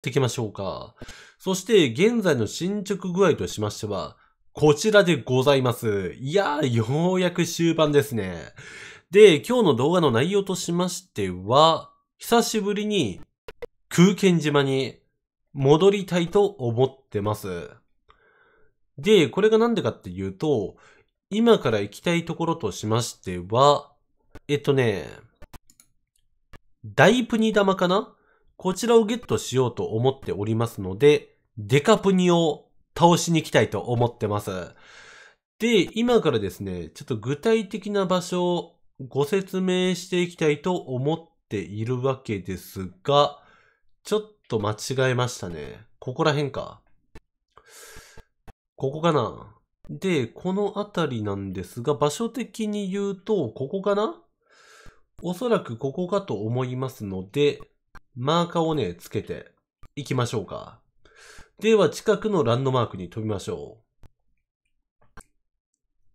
っていきましょうか。そして、現在の進捗具合としましては、こちらでございます。いやー、ようやく終盤ですね。で、今日の動画の内容としましては、久しぶりに空剣島に戻りたいと思ってます。で、これがなんでかっていうと、今から行きたいところとしましては、えっとね、大プニ玉かなこちらをゲットしようと思っておりますので、デカプニを倒しに行きたいと思ってます。で、今からですね、ちょっと具体的な場所をご説明していきたいと思っているわけですが、ちょっと間違えましたね。ここら辺か。ここかな。で、この辺りなんですが、場所的に言うと、ここかなおそらくここかと思いますので、マーカーをね、つけて行きましょうか。では、近くのランドマークに飛びましょう。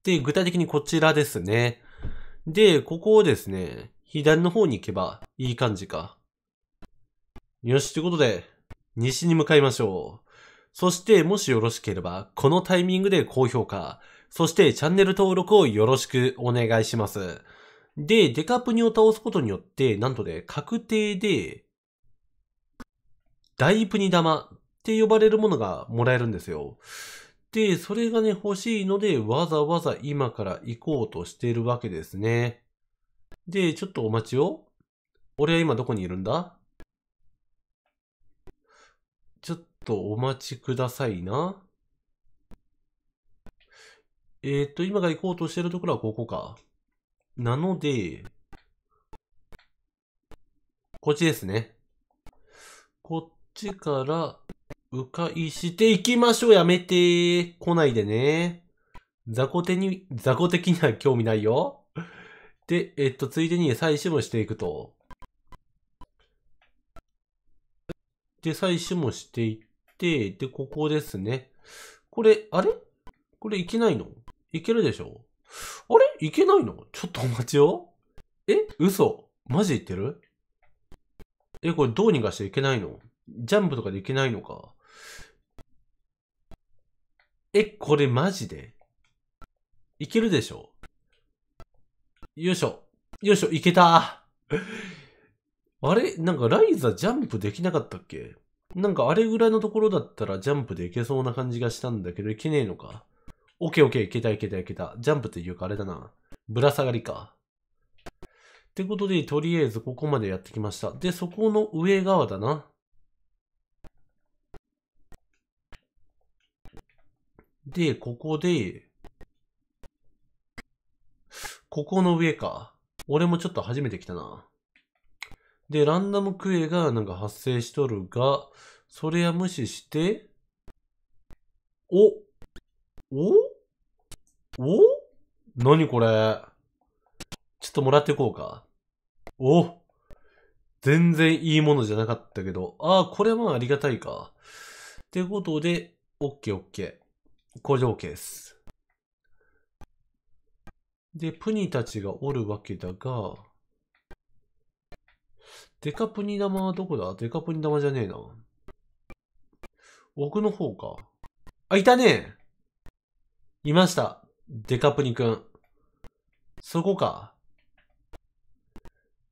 で、具体的にこちらですね。で、ここをですね、左の方に行けばいい感じか。よし、ということで、西に向かいましょう。そして、もしよろしければ、このタイミングで高評価、そしてチャンネル登録をよろしくお願いします。で、デカプニを倒すことによって、なんとね、確定で、大プニ玉って呼ばれるものがもらえるんですよ。で、それがね、欲しいので、わざわざ今から行こうとしているわけですね。で、ちょっとお待ちを。俺は今どこにいるんだちょっとお待ちくださいな。えー、っと、今が行こうとしてるところはここか。なので、こっちですね。こっちから迂回していきましょう。やめて来ないでね。雑魚手に、雑魚的には興味ないよ。で、えっと、ついでに採取もしていくと。で、採取もしていって、で、ここですね。これ、あれこれいけないのいけるでしょあれいけないのちょっとお待ちよ。え嘘マジ言ってるえ、これどうにかしていけないのジャンプとかでいけないのか。え、これマジでいけるでしょよいしょ。よいしょ、いけた。あれなんかライザジャンプできなかったっけなんかあれぐらいのところだったらジャンプでいけそうな感じがしたんだけど、いけねえのか。オッケーオッケー、いけたいけたいけた。ジャンプっていうかあれだな。ぶら下がりか。ってことで、とりあえずここまでやってきました。で、そこの上側だな。で、ここで、ここの上か。俺もちょっと初めて来たな。で、ランダムクエがなんか発生しとるが、それは無視して、おおお何これちょっともらっていこうか。お全然いいものじゃなかったけど。ああ、これはまあありがたいか。ってことで、オッケーオッケー。工場 OK です。で、プニたちがおるわけだが、デカプニ玉はどこだデカプニ玉じゃねえな。奥の方か。あ、いたねいました。デカプニくん。そこか。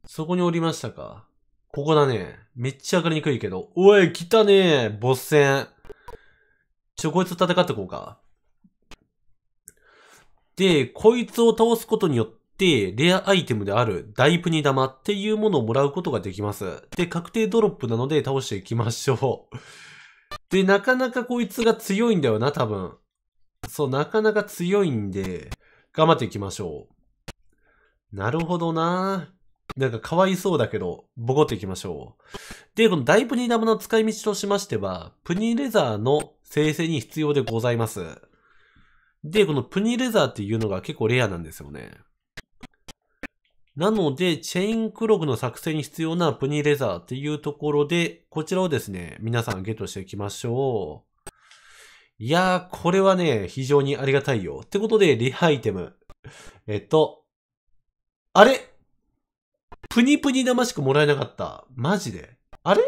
そこにおりましたか。ここだね。めっちゃわかりにくいけど。おい、来たねボス戦。ちょ、こいつと戦ってこうか。で、こいつを倒すことによって、レアアイテムであるダイプニ玉っていうものをもらうことができます。で、確定ドロップなので倒していきましょう。で、なかなかこいつが強いんだよな、多分。そう、なかなか強いんで、頑張っていきましょう。なるほどななんかかわいそうだけど、ボコっていきましょう。で、このダイプニダムの使い道としましては、プニレザーの生成に必要でございます。で、このプニレザーっていうのが結構レアなんですよね。なので、チェインクログの作成に必要なプニレザーっていうところで、こちらをですね、皆さんゲットしていきましょう。いやー、これはね、非常にありがたいよ。ってことで、リハイテム。えっと、あれプニプニ生しくもらえなかった。マジで。あれ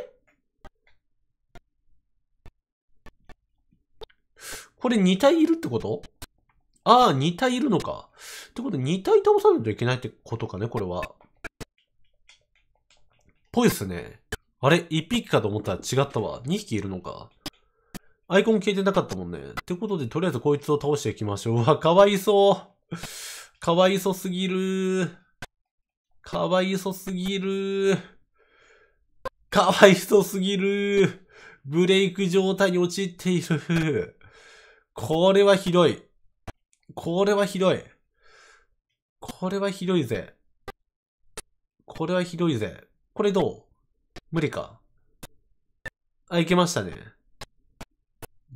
これ2体いるってことああ、2体いるのか。ってことで2体倒さないといけないってことかね、これは。ぽいっすね。あれ ?1 匹かと思ったら違ったわ。2匹いるのか。アイコン消えてなかったもんね。ってことで、とりあえずこいつを倒していきましょう。うわ、かわいそう。かわいそすぎるかわいそすぎる。かわいそすぎる。ブレイク状態に陥っている。これはひどい。これはひどい。これはひどいぜ。これはひどいぜ。これどう無理か。あ、いけましたね。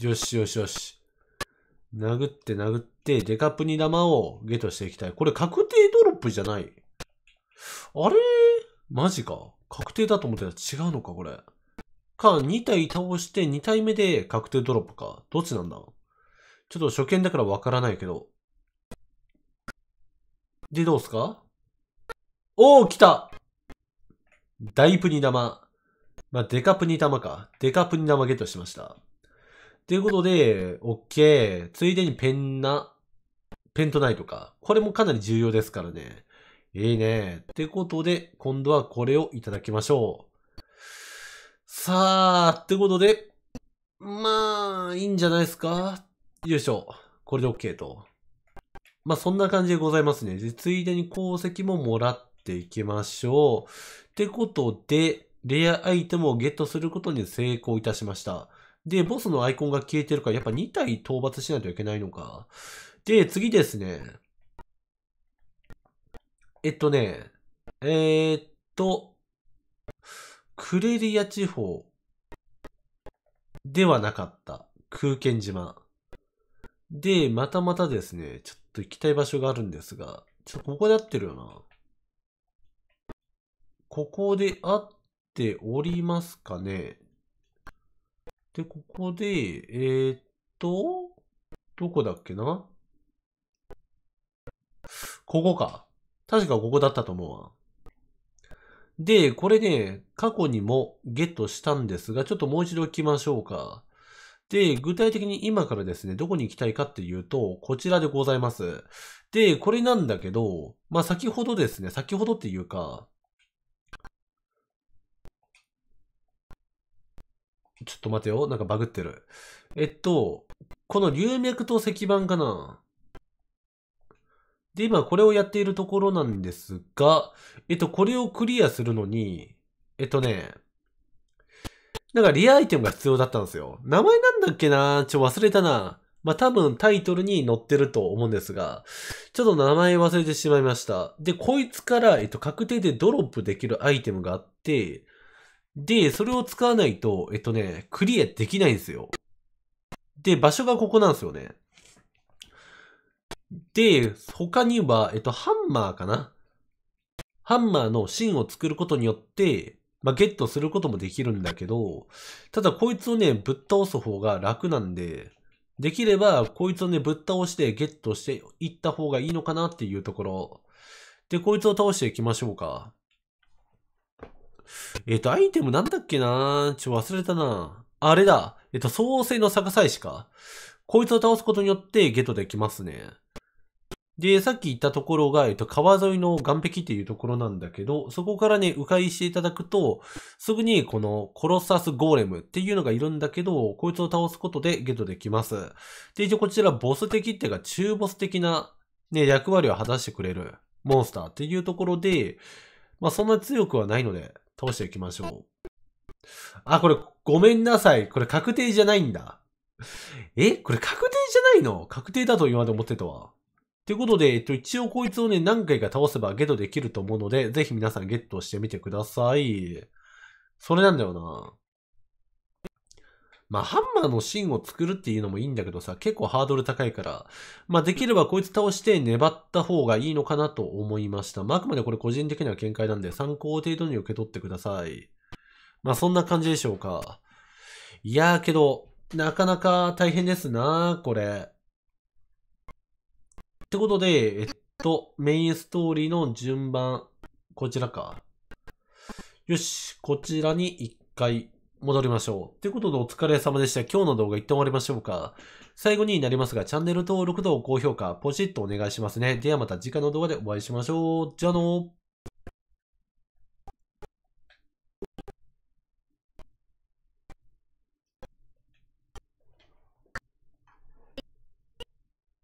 よしよしよし。殴って殴って、デカプニ玉をゲットしていきたい。これ確定ドロップじゃない。あれマジか。確定だと思ってたら違うのか、これ。か、2体倒して2体目で確定ドロップか。どっちなんだちょっと初見だからわからないけど。で、どうすかおお来た大プニ玉。まあ、デカプニ玉か。デカプニ玉ゲットしました。ということで、オッケー。ついでにペンナ、ペントナイトか。これもかなり重要ですからね。いいね。ってことで、今度はこれをいただきましょう。さあ、ってことで、まあ、いいんじゃないですかよいしょ。これで OK と。まあ、そんな感じでございますね。で、ついでに鉱石ももらっていきましょう。ってことで、レアアイテムをゲットすることに成功いたしました。で、ボスのアイコンが消えてるから、やっぱ2体討伐しないといけないのか。で、次ですね。えっとね、えー、っと、クレリア地方ではなかった。空間島。で、またまたですね、ちょっと行きたい場所があるんですが、ちょっとここで合ってるよな。ここで合っておりますかね。で、ここで、えー、っと、どこだっけなここか。確かここだったと思うわ。で、これね、過去にもゲットしたんですが、ちょっともう一度行きましょうか。で、具体的に今からですね、どこに行きたいかっていうと、こちらでございます。で、これなんだけど、まあ、先ほどですね、先ほどっていうか、ちょっと待てよ、なんかバグってる。えっと、この龍脈と石板かなで、今これをやっているところなんですが、えっと、これをクリアするのに、えっとね、なんかリアアイテムが必要だったんですよ。名前なんだっけなちょ、忘れたな。まあ、多分タイトルに載ってると思うんですが、ちょっと名前忘れてしまいました。で、こいつから、えっと、確定でドロップできるアイテムがあって、で、それを使わないと、えっとね、クリアできないんですよ。で、場所がここなんですよね。で、他には、えっと、ハンマーかなハンマーの芯を作ることによって、まあ、ゲットすることもできるんだけど、ただこいつをね、ぶっ倒す方が楽なんで、できればこいつをね、ぶっ倒してゲットしていった方がいいのかなっていうところ。で、こいつを倒していきましょうか。えっ、と、アイテムなんだっけなちょ、忘れたなあれだ。えっ、と、創生の逆さ石か。こいつを倒すことによってゲットできますね。で、さっき言ったところが、えっと、川沿いの岸壁っていうところなんだけど、そこからね、迂回していただくと、すぐにこのコロッサスゴーレムっていうのがいるんだけど、こいつを倒すことでゲットできます。で、一応こちらボス的っていうか、中ボス的なね、役割を果たしてくれるモンスターっていうところで、まあそんな強くはないので、倒していきましょう。あ、これ、ごめんなさい。これ確定じゃないんだ。えこれ確定じゃないの確定だと今まで思ってたわ。ということで、えっと、一応こいつをね、何回か倒せばゲットできると思うので、ぜひ皆さんゲットしてみてください。それなんだよな。まあ、ハンマーの芯を作るっていうのもいいんだけどさ、結構ハードル高いから、まあ、できればこいつ倒して粘った方がいいのかなと思いました。まあ、あくまでこれ個人的には見解なんで、参考程度に受け取ってください。まあ、そんな感じでしょうか。いやーけど、なかなか大変ですなこれ。ってことで、えっと、メインストーリーの順番、こちらか。よし、こちらに一回戻りましょう。ということでお疲れ様でした。今日の動画一旦終わりましょうか。最後になりますが、チャンネル登録と高評価、ポチッとお願いしますね。ではまた次回の動画でお会いしましょう。じゃあのー。